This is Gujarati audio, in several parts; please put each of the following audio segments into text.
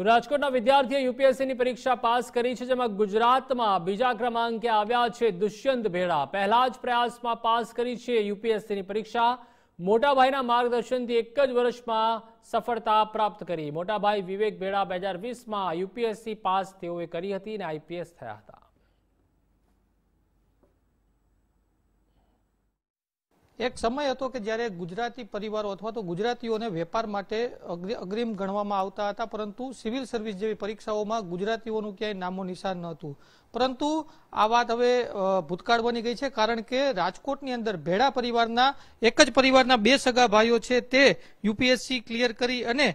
રાજકોટના વિદ્યાર્થીએ યુપીએસસીની પરીક્ષા પાસ કરી છે જેમાં ગુજરાતમાં બીજા ક્રમાંકે આવ્યા છે દુષ્યંત ભેળા પહેલા જ પ્રયાસમાં પાસ કરી છે યુપીએસસીની પરીક્ષા મોટાભાઈના માર્ગદર્શનથી એક જ વર્ષમાં સફળતા પ્રાપ્ત કરી મોટાભાઈ વિવેક ભેળા બે હજાર વીસમાં યુપીએસસી પાસ તેઓએ કરી હતી અને આઈપીએસ થયા હતા એક સમય હતો કે જ્યારે ગુજરાતી પરિવારો અથવા તો ગુજરાતીઓને વેપાર માટે અગ્રિમ ગણવામાં આવતા હતા પરંતુ સિવિલ સર્વિસ જેવી પરીક્ષાઓમાં ગુજરાતીઓનું ક્યાંય નામો નિશાન ન હતું પરંતુ આ વાત હવે ભૂતકાળ બની ગઈ છે કારણ કે રાજકોટની અંદર ભેડા પરિવારના એક જ પરિવારના બે સગા ભાઈઓ છે તે યુપીએસસી ક્લિયર કરી અને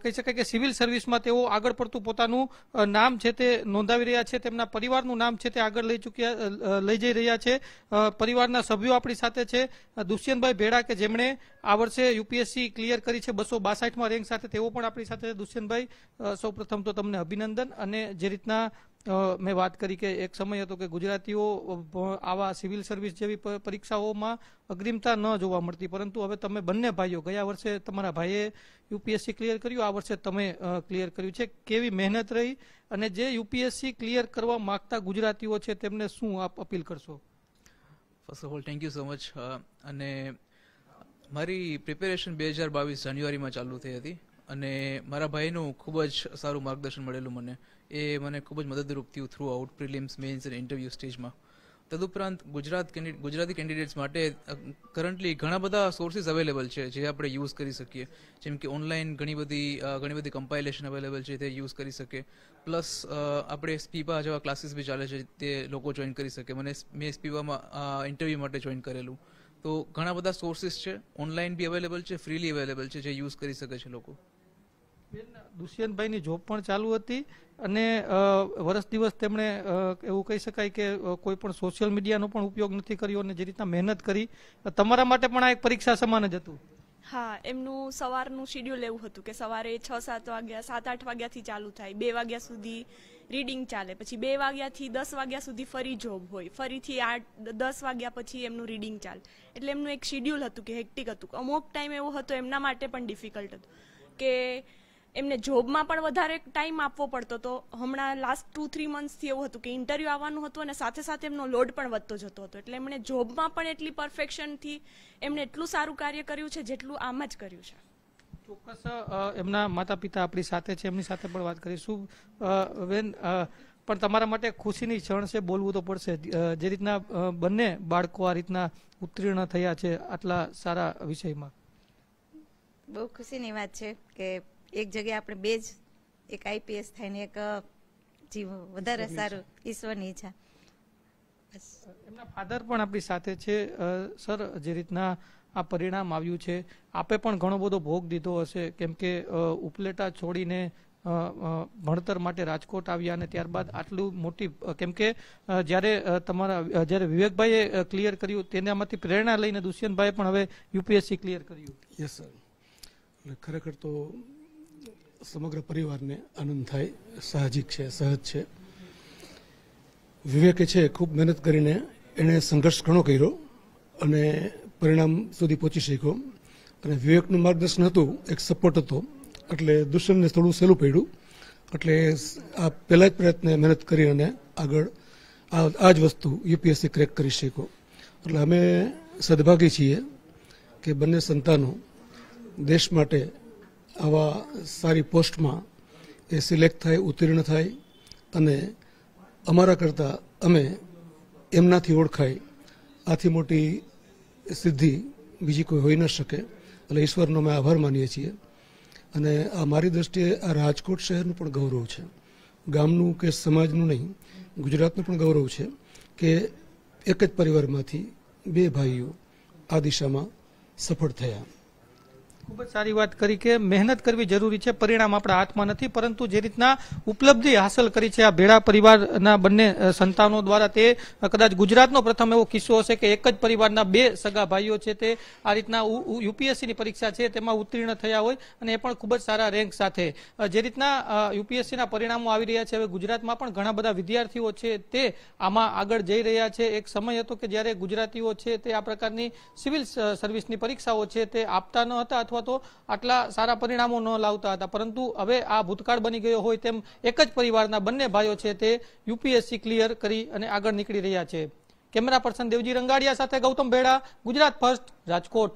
કહી શકાય કે સિવિલ સર્વિસમાં તેઓ આગળ પડતું પોતાનું નામ છે તે નોંધાવી રહ્યા છે તેમના પરિવારનું નામ છે તે આગળ લઈ ચૂક્યા લઈ જઈ રહ્યા છે પરિવારના સભ્યો આપણી સાથે છે દુષ્યંતભાઈ ભેડા કે જેમણે આ વર્ષે યુપીએસસી ક્લિયર કરી છે બસો બાસઠમાં રેન્ક સાથે તેઓ પણ આપણી સાથે દુષ્યંતભાઈ સૌપ્રથમ તો તમને અભિનંદન અને જે રીતના મેં વાત કરી કે એક સમય હતો કે ગુજરાતીઓ આવા સિવિલ સર્વિસ જેવી પરીક્ષાઓમાં અગ્રિમતા ન જોવા મળતી પરંતુ હવે તમે બંને ભાઈઓ ગયા વર્ષે તમારા ભાઈએ યુપીએસસી ક્લિયર કર્યું આ વર્ષે તમે ક્લિયર કર્યું છે કેવી મહેનત રહી અને જે યુપીએસસી ક્લિયર કરવા માગતા ગુજરાતીઓ છે તેમને શું આપ અપીલ કરશો first of all thank you so much અને મારી પ્રિપેરેશન બે હજાર બાવીસ જાન્યુઆરીમાં ચાલુ થઈ હતી અને મારા ભાઈનું ખૂબ જ સારું માર્ગદર્શન મળેલું મને એ મને ખૂબ જ મદદરૂપ થયું થ્રુ આઉટ પ્રિલિમ્સ મેન્સ અને ઇન્ટરવ્યૂ સ્ટેજમાં તદુપરાંત ગુજરાત ગુજરાતી કેન્ડિડેટ્સ માટે કરન્ટલી ઘણા બધા સોર્સિસ અવેલેબલ છે જે આપણે યુઝ કરી શકીએ જેમ કે ઓનલાઈન ઘણી બધી ઘણી બધી કમ્પાઇલેશન અવેલેબલ છે તે યુઝ કરી શકે પ્લસ આપણે સ્પીપા જેવા ક્લાસીસ બી ચાલે છે તે લોકો જોઈન કરી શકે મને મેં સ્પીપામાં ઇન્ટરવ્યૂ માટે જોઈન કરેલું તો ઘણા બધા સોર્સિસ છે ઓનલાઈન બી અવેલેબલ છે ફ્રીલી અવેલેબલ છે જે યુઝ કરી શકે છે લોકો દુષ્યંતભાઈની જોબ પણ ચાલુ હતી અને વર્ષ દિવસ તેમણે એવું કહી શકાય કે કોઈ પણ સોશિયલ મીડિયાનો પણ ઉપયોગ નથી કર્યો અને જે રીતના મહેનત કરી તમારા માટે પણ આ એક પરીક્ષા સમાન જ હતું હા એમનું સવારનું શેડ્યુલ એવું હતું કે સવારે છ સાત વાગ્યા સાત આઠ વાગ્યાથી ચાલુ થાય બે વાગ્યા સુધી રીડિંગ ચાલે પછી બે વાગ્યાથી દસ વાગ્યા સુધી ફરી જોબ હોય ફરીથી આઠ દસ વાગ્યા પછી એમનું રીડિંગ ચાલે એટલે એમનું એક શેડ્યુલ હતું કે હેક્ટિક હતું અમુક ટાઈમ એવો હતો એમના માટે પણ ડિફિકલ્ટ હતું કે એમને જોબમાં પણ વધારે ટાઈમ આપવો પડતો હતો હમણાં લાસ્ટ ટુ થ્રી મંથ્સથી એવું હતું કે ઇન્ટરવ્યૂ આવવાનું હતું અને સાથે સાથે એમનો લોડ પણ વધતો જતો હતો એટલે એમણે જોબમાં પણ એટલી પરફેક્શનથી એમણે એટલું સારું કાર્ય કર્યું છે જેટલું આમ જ કર્યું છે ચોક્કસ એમના માતા પિતા આપણી સાથે છે એમની સાથે પણ વાત કરીશું બેન પણ તમારા માટે ખુશીની ક્ષણ છે બોલવું તો પડશે જે રીતના બંને બાળકો આ રીતના ઉત્તીર્ણ થયા છે આટલા સારા વિષયમાં બહુ ખુશીની વાત છે કે એક જગ્યાએ આપણે બે જ એક આઈપીએસ થાય ને એક જીવ વધારે સારું ઈશ્વરની ઈચ્છા એમના ફાધર પણ આપણી સાથે છે સર જે રીતના આ પરિણામ આવ્યું છે આપે પણ ઘણો બધો ભોગ દીધો હશે કેમ કે ઉપલેટા છોડીને ભણતર માટે રાજકોટ આવ્યા અને ત્યારબાદ આટલું મોટી કેમ કે જ્યારે તમારા જ્યારે વિવેકભાઈએ ક્લિયર કર્યું તેનામાંથી પ્રેરણા લઈને દુષ્યંતભાઈએ પણ હવે યુપીએસસી ક્લિયર કર્યું યસ સર ખરેખર તો સમગ્ર પરિવારને આનંદ થાય સાહજિક છે સહજ છે વિવેકે છે ખૂબ મહેનત કરીને એણે સંઘર્ષ ઘણો કર્યો અને પરિણામ સુધી પહોંચી શક્યો અને વિવેકનું માર્ગદર્શન હતું એક સપોર્ટ હતો એટલે દુષ્યંતને થોડું સહેલું પડ્યું એટલે આ પહેલા જ પ્રયત્ને મહેનત કરી અને આગળ આ જ વસ્તુ યુપીએસસી ક્રેક કરી શક્યો એટલે અમે સદભાગી છીએ કે બંને સંતાનો દેશ માટે આવા સારી પોસ્ટમાં એ સિલેક્ટ થાય ઉત્તીર્ણ થાય અને અમારા કરતાં અમે એમનાથી ઓળખાય આથી મોટી સિદ્ધિ બીજી કોઈ હોઈ ન શકે એટલે ઈશ્વરનો અમે આભાર માનીએ છીએ અને આ મારી દ્રષ્ટિએ આ રાજકોટ શહેરનું પણ ગૌરવ છે ગામનું કે સમાજનું નહીં ગુજરાતનું પણ ગૌરવ છે કે એક જ પરિવારમાંથી બે ભાઈઓ આ દિશામાં સફળ થયા ખૂબ જ સારી વાત કરી કે મહેનત કરવી જરૂરી છે પરિણામ આપણા હાથમાં નથી પરંતુ જે રીતના ઉપલબ્ધિ હાંસલ કરી છે આ ભેળા પરિવારના બંને સંતાનો દ્વારા તે કદાચ ગુજરાતનો પ્રથમ એવો કિસ્સો હશે કે એક જ પરિવારના બે સગા ભાઈઓ છે તે આ રીતના યુપીએસસીની પરીક્ષા છે તેમાં ઉત્તીર્ણ થયા હોય અને એ પણ ખૂબ જ સારા રેન્ક સાથે જે રીતના યુપીએસસીના પરિણામો આવી રહ્યા છે હવે ગુજરાતમાં પણ ઘણા બધા વિદ્યાર્થીઓ છે તે આમાં આગળ જઈ રહ્યા છે એક સમય હતો કે જ્યારે ગુજરાતીઓ છે તે આ પ્રકારની સિવિલ સર્વિસની પરીક્ષાઓ છે તે આપતા ન હતા અથવા અથવા તો આટલા સારા પરિણામો ન લાવતા હતા પરંતુ હવે આ ભૂતકાળ બની ગયો હોય તેમ એક જ પરિવારના બંને ભાઈઓ છે તે યુપીએસસી ક્લિયર કરી અને આગળ નીકળી રહ્યા છે કેમેરા પર્સન દેવજી રંગાડિયા સાથે ગૌતમ ભેડા ગુજરાત ફર્સ્ટ રાજકોટ